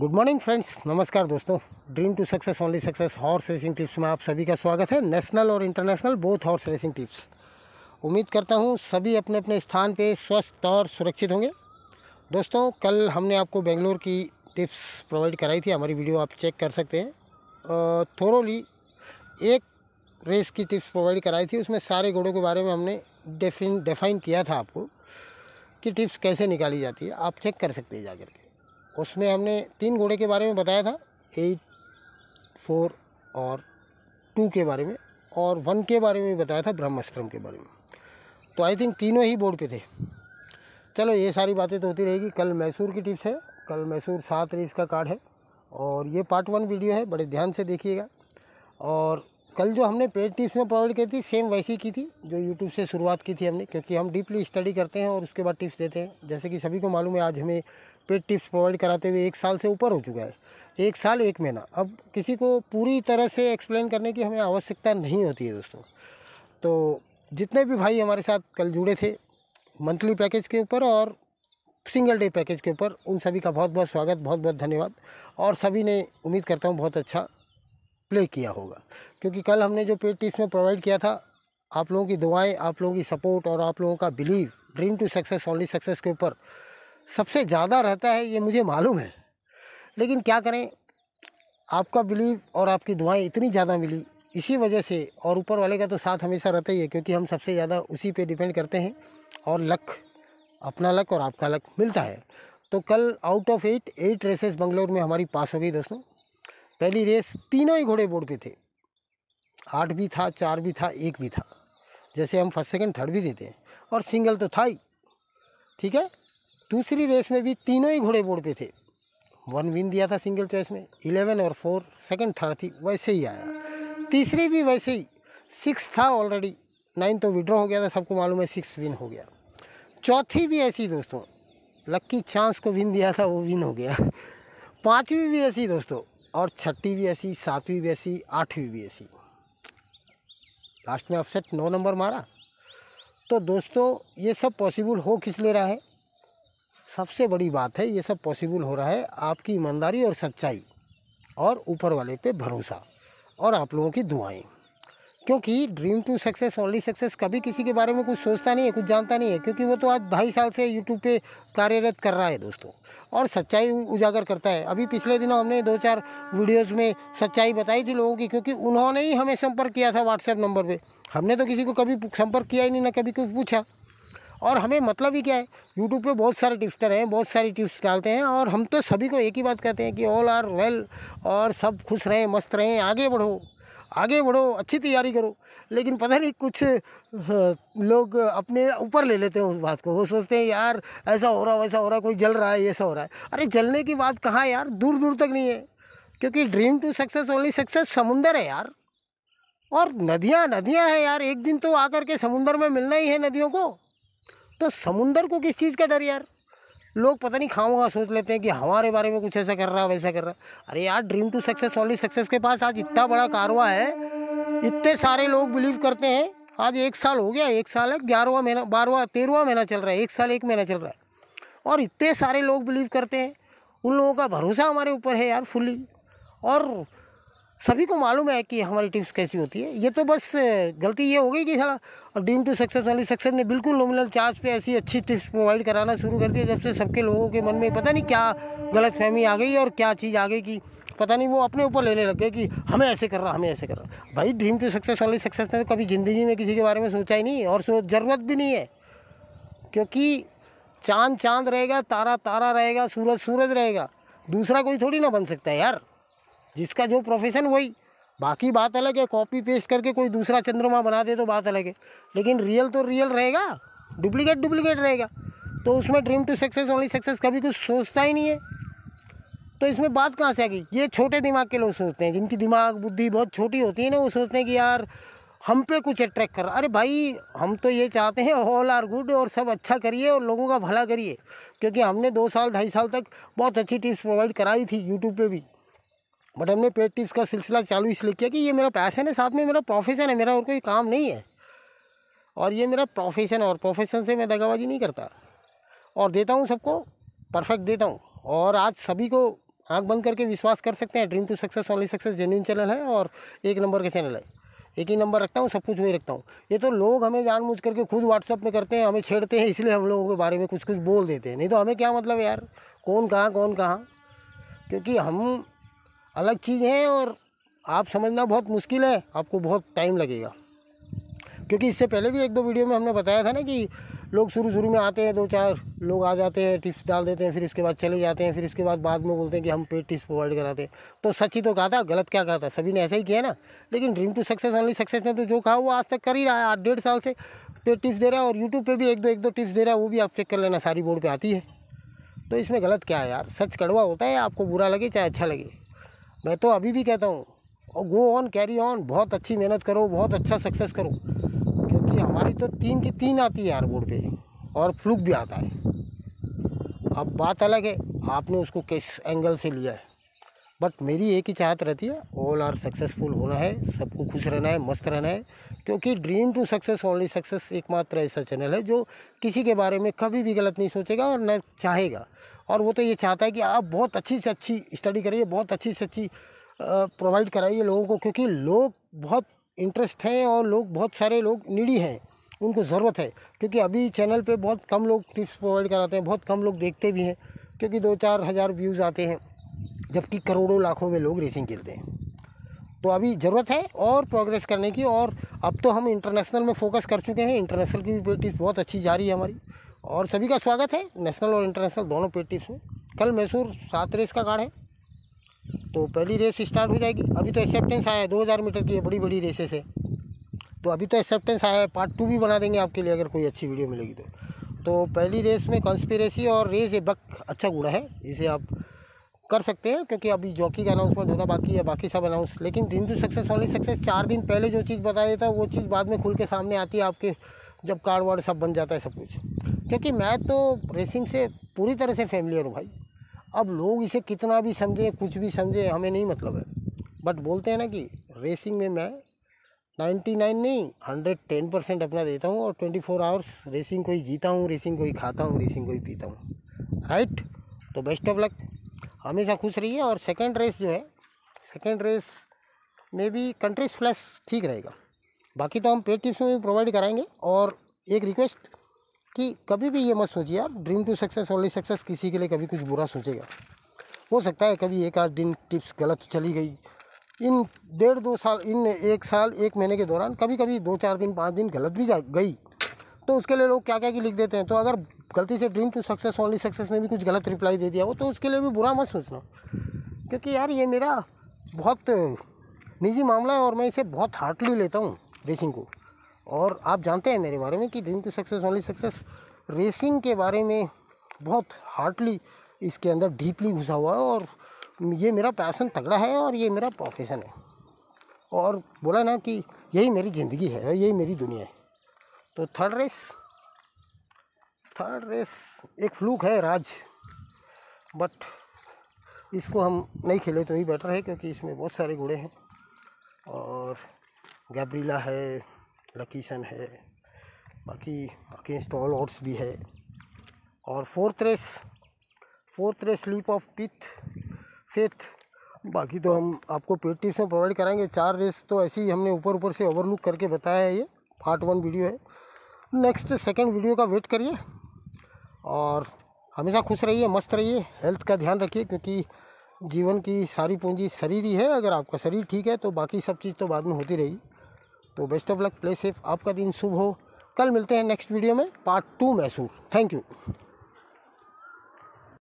good morning friends नमस्कार दोस्तों dream to success only success horse racing tips में आप सभी का स्वागत है नेशनल और international both horse racing tips उम्मीद करता हूँ सभी अपने अपने स्थान पे स्वस्थ और सुरक्षित होंगे दोस्तों कल हमने आपको बेंगलोर की टिप्स प्रोवाइड कराई थी हमारी वीडियो आप चेक कर सकते हैं थोरोली एक रेस की टिप्स प्रोवाइड कराई थी उसमें सारे घोड़ों के बारे में हमने डेफिन डिफाइन किया था आपको कि टिप्स कैसे निकाली जाती है आप चेक कर सकते हैं जाकर के उसमें हमने तीन घोड़े के बारे में बताया था एट फोर और टू के बारे में और वन के बारे में भी बताया था ब्रह्मास्त्रम के बारे में तो आई थिंक तीनों ही बोर्ड पे थे चलो ये सारी बातें तो होती रहेगी कल मैसूर की टिप्स है कल मैसूर सात रेस का कार्ड है और ये पार्ट वन वीडियो है बड़े ध्यान से देखिएगा और कल जो हमने पेड टिप्स में प्रोवाइड की थी सेम वैसी की थी जो यूट्यूब से शुरुआत की थी हमने क्योंकि हम डीपली स्टडी करते हैं और उसके बाद टिप्स देते हैं जैसे कि सभी को मालूम है आज हमें पेड टिप्स प्रोवाइड कराते हुए एक साल से ऊपर हो चुका है एक साल एक महीना अब किसी को पूरी तरह से एक्सप्लेन करने की हमें आवश्यकता नहीं होती है दोस्तों तो जितने भी भाई हमारे साथ कल जुड़े थे मंथली पैकेज के ऊपर और सिंगल डे पैकेज के ऊपर उन सभी का बहुत बहुत स्वागत बहुत बहुत धन्यवाद और सभी ने उम्मीद करता हूँ बहुत अच्छा प्ले किया होगा क्योंकि कल हमने जो पेड टिप्स में प्रोवाइड किया था आप लोगों की दुआएं आप लोगों की सपोर्ट और आप लोगों का believe dream to success only success के ऊपर सबसे ज़्यादा रहता है ये मुझे मालूम है लेकिन क्या करें आपका बिलीव और आपकी दुआएं इतनी ज़्यादा मिली इसी वजह से और ऊपर वाले का तो साथ हमेशा रहता ही है क्योंकि हम सबसे ज़्यादा उसी पे डिपेंड करते हैं और लक अपना लक और आपका लक मिलता है तो कल out of eight eight races Bangalore में हमारी पास हो गई दोस्तों पहली रेस तीनों ही घोड़े बोर्ड पे थे आठ भी था चार भी था एक भी था जैसे हम फर्स्ट सेकेंड थर्ड भी देते हैं और सिंगल तो था ही ठीक है दूसरी रेस में भी तीनों ही घोड़े बोर्ड पे थे वन विन दिया था सिंगल चॉइस में इलेवन और फोर सेकंड थर्ड थी वैसे ही आया तीसरी भी वैसे ही सिक्स था ऑलरेडी नाइन तो विड्रॉ हो गया था सबको मालूम है सिक्स विन हो गया चौथी भी ऐसी दोस्तों लक्की चांस को विन दिया था वो विन हो गया पाँचवीं भी ऐसी दोस्तों और छठी भी ऐसी सातवीं भी ऐसी आठवीं भी ऐसी लास्ट में अपसेट नौ नंबर मारा तो दोस्तों ये सब पॉसिबल हो किस ले रहा है सबसे बड़ी बात है ये सब पॉसिबल हो रहा है आपकी ईमानदारी और सच्चाई और ऊपर वाले पे भरोसा और आप लोगों की दुआएं क्योंकि dream to success only success कभी किसी के बारे में कुछ सोचता नहीं है कुछ जानता नहीं है क्योंकि वो तो आज ढाई साल से यूट्यूब पे कार्यरत कर रहा है दोस्तों और सच्चाई उजागर करता है अभी पिछले दिनों हमने दो चार वीडियोस में सच्चाई बताई थी लोगों की क्योंकि उन्होंने ही हमें संपर्क किया था व्हाट्सएप नंबर पर हमने तो किसी को कभी संपर्क किया ही नहीं ना कभी कुछ पूछा और हमें मतलब ही क्या है यूट्यूब पे बहुत सारे टिप्सर हैं बहुत सारी टिप्स डालते हैं और हम तो सभी को एक ही बात कहते हैं कि ऑल आर वेल और सब खुश रहें मस्त रहें आगे बढ़ो आगे बढ़ो अच्छी तैयारी करो लेकिन पता नहीं कुछ हाँ, लोग अपने ऊपर ले लेते हैं उस बात को वो सोचते हैं यार ऐसा हो रहा वैसा हो रहा कोई जल रहा है ऐसा हो रहा है अरे जलने की बात कहाँ यार दूर दूर तक नहीं है क्योंकि dream to success only success समुंदर है यार और नदियाँ नदियाँ हैं यार एक दिन तो आकर के समुंदर में मिलना ही है नदियों को तो समुंदर को किस चीज़ का डर यार लोग पता नहीं खाऊंगा सोच लेते हैं कि हमारे बारे में कुछ ऐसा कर रहा है वैसा कर रहा है अरे यार dream to success only success के पास आज इतना बड़ा कारवा है इतने सारे लोग बिलीव करते हैं आज एक साल हो गया एक साल है ग्यारहवा महीना बारहवा तेरहवा महीना चल रहा है एक साल एक महीना चल रहा है और इतने सारे लोग बिलीव करते हैं उन लोगों का भरोसा हमारे ऊपर है यार फुल्ली और सभी को मालूम है कि हमारी टिप्स कैसी होती है ये तो बस गलती ये हो गई कि साला और ड्रीम टू सक्सेस वाली सक्सेस ने बिल्कुल नॉमिनल चार्ज पे ऐसी अच्छी टिप्स प्रोवाइड कराना शुरू कर दिया जब से सबके लोगों के मन में पता नहीं क्या गलत फहमी आ गई और क्या चीज़ आ गई कि पता नहीं वो अपने ऊपर लेने लग गए कि हमें ऐसे कर रहा हमें ऐसे कर रहा भाई ड्रीम टू सक्सेस वाली सक्सेस ने तो कभी ज़िंदगी में किसी के बारे में सोचा ही नहीं और सोच ज़रूरत भी नहीं है क्योंकि चांद चांद रहेगा तारा तारा रहेगा सूरज सूरज रहेगा दूसरा कोई थोड़ी ना बन सकता है यार जिसका जो प्रोफेशन वही बाकी बात अलग है कॉपी पेस्ट करके कोई दूसरा चंद्रमा बना दे तो बात अलग है लेकिन रियल तो रियल रहेगा डुप्लीकेट डुप्लीकेट रहेगा तो उसमें dream to success only success कभी कुछ सोचता ही नहीं है तो इसमें बात कहाँ से आ गई ये छोटे दिमाग के लोग सोचते हैं जिनकी दिमाग बुद्धि बहुत छोटी होती है ना वो सोचते हैं कि यार हम पे कुछ अट्रैक्ट कर अरे भाई हम तो ये चाहते हैं ऑल आर गुड और सब अच्छा करिए और लोगों का भला करिए क्योंकि हमने दो साल ढाई साल तक बहुत अच्छी टिप्स प्रोवाइड कराई थी यूट्यूब पे भी बट हमने पेड टिप्स का सिलसिला चालू इसलिए किया कि ये मेरा पैसन है साथ में मेरा प्रोफेशन है मेरा और कोई काम नहीं है और ये मेरा प्रोफेशन है और प्रोफेशन से मैं दगाबाजी नहीं करता और देता हूँ सबको परफेक्ट देता हूँ और आज सभी को आँख बंद करके विश्वास कर सकते हैं dream to success only success genuine channel है और एक नंबर का चैनल है एक ही नंबर रखता हूँ सब कुछ वही रखता हूँ ये तो लोग हमें जानबूझ करके खुद व्हाट्सअप में करते हैं हमें छेड़ते हैं इसलिए हम लोगों के बारे में कुछ कुछ बोल देते हैं नहीं तो हमें क्या मतलब यार कौन कहाँ कौन कहाँ क्योंकि हम अलग चीज़ है और आप समझना बहुत मुश्किल है आपको बहुत टाइम लगेगा क्योंकि इससे पहले भी एक दो वीडियो में हमने बताया था ना कि लोग शुरू शुरू में आते हैं दो चार लोग आ जाते हैं टिप्स डाल देते हैं फिर उसके बाद चले जाते हैं फिर उसके बाद बाद में बोलते हैं कि हम पेड टिप्स प्रोवाइड कराते हैं तो सच ही तो कहा था गलत क्या कहा था सभी ने ऐसा ही किया ना लेकिन dream to success only success ने तो जो कहा वो आज तक कर ही रहा है आठ डेढ़ साल से पेड टिप्स दे रहा है और यूट्यूब पर भी एक दो एक दो टिप्स दे रहा है वो भी आप चेक कर लेना सारी बोर्ड पर आती है तो इसमें गलत क्या है यार सच कड़वा होता है आपको बुरा लगे चाहे अच्छा लगे मैं तो अभी भी कहता हूँ और गो ऑन कैरी ऑन बहुत अच्छी मेहनत करो बहुत अच्छा सक्सेस करो क्योंकि हमारी तो तीन की तीन आती है यार बोर्ड पे और फ्लूक भी आता है अब बात अलग है आपने उसको किस एंगल से लिया है बट मेरी एक ही चाहत रहती है ऑल आर सक्सेसफुल होना है सबको खुश रहना है मस्त रहना है क्योंकि dream to success only success एकमात्र ऐसा चैनल है जो किसी के बारे में कभी भी गलत नहीं सोचेगा और न चाहेगा और वो तो ये चाहता है कि आप बहुत अच्छी से अच्छी स्टडी करिए बहुत अच्छी से अच्छी प्रोवाइड कराइए लोगों को क्योंकि लोग बहुत इंटरेस्ट हैं और लोग बहुत सारे लोग नीडी हैं उनको ज़रूरत है क्योंकि अभी चैनल पे बहुत कम लोग टिप्स प्रोवाइड कराते हैं बहुत कम लोग देखते भी हैं क्योंकि दो चार हज़ार व्यूज़ आते हैं जबकि करोड़ों लाखों में लोग रेसिंग खेलते हैं तो अभी ज़रूरत है और प्रोग्रेस करने की और अब तो हम इंटरनेशनल में फोकस कर चुके हैं इंटरनेशनल की भी टिप्स बहुत अच्छी जा रही है हमारी और सभी का स्वागत है नेशनल और इंटरनेशनल दोनों पेड टिप्स में कल मैसूर सात रेस का गाड़ है तो पहली रेस स्टार्ट हो जाएगी अभी तो एक्सेप्टेंस आया है दो हज़ार मीटर की बड़ी बड़ी रेसेस है तो अभी तो एक्सेप्टेंस आया है पार्ट टू भी बना देंगे आपके लिए अगर कोई अच्छी वीडियो मिलेगी तो तो पहली रेस में कॉन्स्पिरेसी और रेस ए बक अच्छा घोड़ा है इसे आप कर सकते हैं क्योंकि अभी जॉकी का अनाउंसमेंट होना बाकी है बाकी सब अनाउंस लेकिन दिन टू सक्सेस ओनली सक्सेस चार दिन पहले जो चीज़ बताया था वो चीज़ बाद में खुल के सामने आती है आपके जब कार्ड वार्ड सब बन जाता है सब कुछ क्योंकि मैं तो रेसिंग से पूरी तरह से फैमिली हूँ भाई अब लोग इसे कितना भी समझें कुछ भी समझें हमें नहीं मतलब है बट बोलते हैं ना कि रेसिंग में मैं 99 नहीं 110 परसेंट अपना देता हूँ और 24 फोर आवर्स रेसिंग को ही जीता हूँ रेसिंग को ही खाता हूँ रेसिंग को ही पीता हूँ राइट तो बेस्ट ऑफ लक हमेशा खुश रहिए और सेकेंड रेस जो है सेकेंड रेस में भी कंट्रीज फ्लैश ठीक रहेगा बाकी तो हम पेड टिप्स में भी प्रोवाइड कराएंगे और एक रिक्वेस्ट कि कभी भी ये मत सोचिए आप dream to success only success किसी के लिए कभी कुछ बुरा सोचेगा हो सकता है कभी एक आध दिन टिप्स गलत चली गई इन डेढ़ दो साल इन एक साल एक महीने के दौरान कभी कभी दो चार दिन पाँच दिन गलत भी जा गई तो उसके लिए लोग क्या क्या की लिख देते हैं तो अगर गलती से dream to success only success ने भी कुछ गलत रिप्लाई दे दिया हो तो उसके लिए भी बुरा मत सोचना क्योंकि यार ये मेरा बहुत निजी मामला है और मैं इसे बहुत हार्डली लेता हूँ रेसिंग को और आप जानते हैं मेरे बारे में कि dream to success only success racing के बारे में बहुत हार्डली इसके अंदर डीपली घुसा हुआ है और ये मेरा पैसन तगड़ा है और ये मेरा प्रोफेशन है और बोला ना कि यही मेरी ज़िंदगी है यही मेरी दुनिया है तो थर्ड रेस थर्ड रेस एक फ्लूक है राज बट इसको हम नहीं खेले तो ही बेटर है क्योंकि इसमें बहुत सारे घोड़े हैं और गैब्रीला है लकीसन है बाकी बाकी इंस्टॉल ऑड्स भी है और fourth race fourth race leap of पिथ फिथ बाकी तो हम आपको पेड टिप्स में प्रोवाइड कराएंगे चार रेस तो ऐसे ही हमने ऊपर ऊपर से ओवरलुक करके बताया है ये पार्ट वन वीडियो है नेक्स्ट सेकेंड वीडियो का वेट करिए और हमेशा खुश रहिए मस्त रहिए हेल्थ का ध्यान रखिए क्योंकि जीवन की सारी पूंजी शरीर ही है अगर आपका शरीर ठीक है तो बाकी सब चीज़ तो बाद में होती रहेगी तो best of luck play safe आपका दिन शुभ हो कल मिलते हैं नेक्स्ट वीडियो में part two Mysore thank you